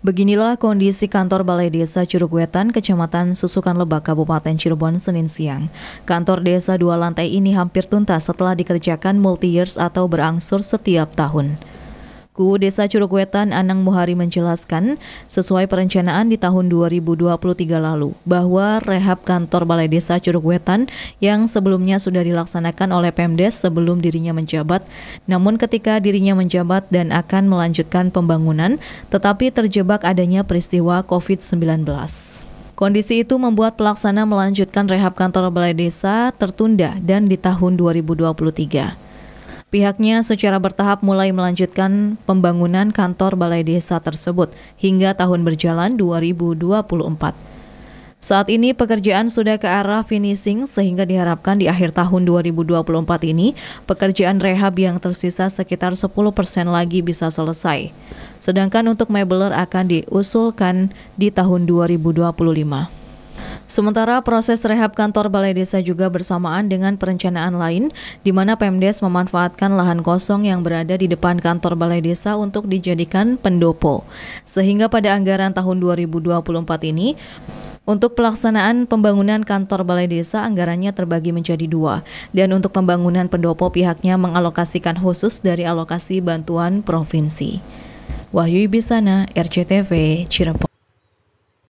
Beginilah kondisi kantor Balai Desa Curug Wetan, Kecamatan Susukan Lebak, Kabupaten Cirebon, Senin siang. Kantor desa dua lantai ini hampir tuntas setelah dikerjakan multi years atau berangsur setiap tahun. Suku Desa Curug Wetan Anang Muhari menjelaskan, sesuai perencanaan di tahun 2023 lalu, bahwa rehab kantor Balai Desa Curug Wetan yang sebelumnya sudah dilaksanakan oleh Pemdes sebelum dirinya menjabat, namun ketika dirinya menjabat dan akan melanjutkan pembangunan, tetapi terjebak adanya peristiwa COVID-19. Kondisi itu membuat pelaksana melanjutkan rehab kantor Balai Desa tertunda dan di tahun 2023. Pihaknya secara bertahap mulai melanjutkan pembangunan kantor balai desa tersebut hingga tahun berjalan 2024. Saat ini pekerjaan sudah ke arah finishing sehingga diharapkan di akhir tahun 2024 ini pekerjaan rehab yang tersisa sekitar 10% lagi bisa selesai. Sedangkan untuk mebeler akan diusulkan di tahun 2025. Sementara proses rehab kantor Balai Desa juga bersamaan dengan perencanaan lain, di mana Pemdes memanfaatkan lahan kosong yang berada di depan kantor Balai Desa untuk dijadikan pendopo. Sehingga pada anggaran tahun 2024 ini, untuk pelaksanaan pembangunan kantor Balai Desa, anggarannya terbagi menjadi dua. Dan untuk pembangunan pendopo, pihaknya mengalokasikan khusus dari alokasi bantuan provinsi. Wahyu Ibisana, RCTV, Cirebon.